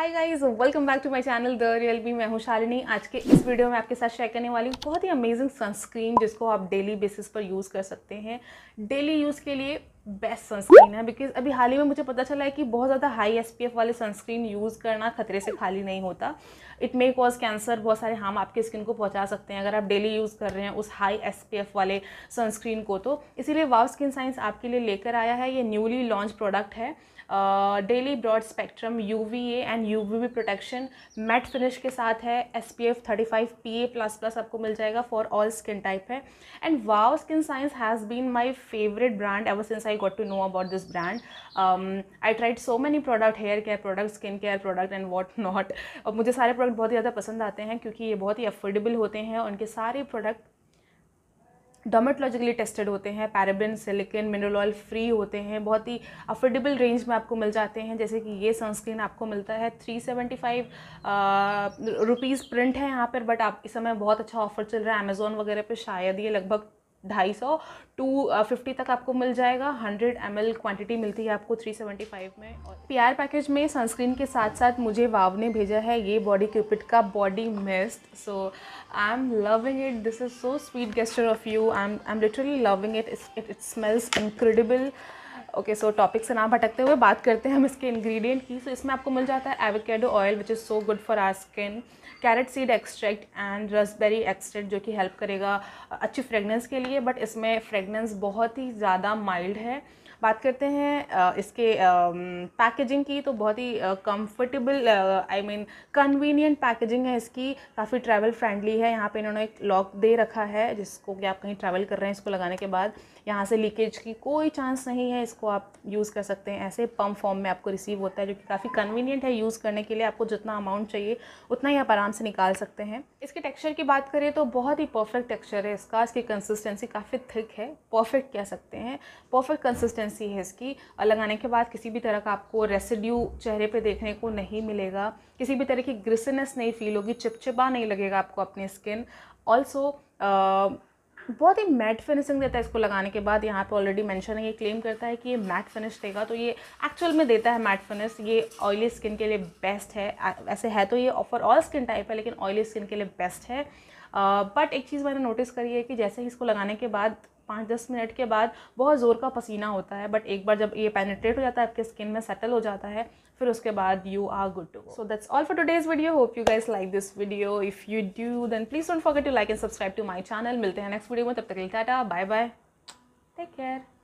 hi guys welcome back to my channel the real B मैं हूं शालिनी आज के इस वीडियो में आपके साथ शेयर करने वाली हूँ बहुत ही अमेजिंग सनस्क्रीन जिसको आप डेली बेसिस पर यूज़ कर सकते हैं डेली यूज़ के लिए बेस्ट सनस्क्रीन है बिकॉज अभी हाल ही में मुझे पता चला है कि बहुत ज़्यादा हाई एफ वाले सनस्क्रीन यूज़ करना खतरे से खाली नहीं होता इट मे कॉज कैंसर बहुत सारे हार्म आपके स्किन को पहुंचा सकते हैं अगर आप डेली यूज़ कर रहे हैं उस हाई एफ वाले सनस्क्रीन को तो इसीलिए वाव स्किन साइंस आपके लिए लेकर आया है ये न्यूली लॉन्च प्रोडक्ट है daily broad spectrum U V A and U V protection matte finish के साथ है S P F thirty five P A plus plus आपको मिल जाएगा फॉर ऑल स्किन टाइप है एंड वाव skin science has been my favourite brand ever since I got to know about this brand um, I tried so many product hair care products, skin care product and what not और मुझे सारे product बहुत ही ज़्यादा पसंद आते हैं क्योंकि ये बहुत ही अफोर्डेबल होते हैं उनके सारे प्रोडक्ट डोमेटोलॉजिकली टेस्टेड होते हैं paraben silicone mineral oil free होते हैं बहुत ही अफोर्डेबल रेंज में आपको मिल जाते हैं जैसे कि ये सनस्क्रीन आपको मिलता है three seventy five rupees print है यहाँ पर बट आप इस समय बहुत अच्छा ऑफर चल रहा है अमेज़ोन वगैरह पे शायद ये लगभग ढाई सौ टू फिफ्टी तक आपको मिल जाएगा हंड्रेड एम एल क्वान्टिटी मिलती है आपको थ्री सेवेंटी फाइव में और पी आर पैकेज में सनस्क्रीन के साथ साथ मुझे वाव ने भेजा है ये बॉडी क्यूपिट का body mist so I am loving it this is so sweet gesture of you I am I am literally loving it it it smells incredible okay so topic से ना भटकते हुए बात करते हैं हम इसके इंग्रेडिएंट की सो so, इसमें आपको मिल जाता है avocado oil which is so good for our skin carrot seed extract and raspberry extract जो कि हेल्प करेगा अच्छी फ्रेगनेंस के लिए बट इसमें फ्रेगनेंस बहुत ही ज़्यादा माइल्ड है बात करते हैं इसके पैकेजिंग की तो बहुत ही comfortable I mean convenient packaging है इसकी काफ़ी ट्रैवल फ्रेंडली है यहाँ पे इन्होंने एक लॉक दे रखा है जिसको कि आप कहीं ट्रैवल कर रहे हैं इसको लगाने के बाद यहाँ से लीकेज की कोई चांस नहीं है इसको आप यूज़ कर सकते हैं ऐसे पम्प फॉर्म में आपको रिसीव होता है जो कि काफ़ी कन्वीनियंट है यूज़ करने के लिए आपको जितना अमाउंट चाहिए उतना ही आप आराम से निकाल सकते हैं इसके टेक्सचर की बात करें तो बहुत ही परफेक्ट टेक्सचर है इसका इसकी कंसिस्टेंसी काफ़ी थिक है परफेक्ट कह सकते हैं परफेक्ट कंसिस्टेंसी कंसिस्टेंसी है इसकी और लगाने के बाद किसी भी तरह का आपको रेसिड्यू चेहरे पे देखने को नहीं मिलेगा किसी भी तरह की ग्रिसनेस नहीं फील होगी चिपचिपा नहीं लगेगा आपको अपनी स्किन ऑल्सो बहुत ही मैट फिनिशिंग देता है इसको लगाने के बाद यहाँ पे ऑलरेडी मेंशन है ये क्लेम करता है कि ये मैट फिनिश देगा तो ये एक्चुअल में देता है मैट फिनिश ये ऑयली स्किन के लिए बेस्ट है ऐसे है तो ये ऑफर ऑल स्किन टाइप है लेकिन ऑयली स्किन के लिए बेस्ट है बट uh, एक चीज़ मैंने नोटिस करी है कि जैसे ही इसको लगाने के बाद पाँच दस मिनट के बाद बहुत ज़ोर का पसीना होता है बट एक बार जब ये पेनिट्रेट हो जाता है आपके स्किन में सेटल हो जाता है फिर उसके बाद you are good to so that's all for today's video hope you guys like this video if you do then please don't forget to like and subscribe to my channel मिलते हैं next video में तब तक tata bye bye take care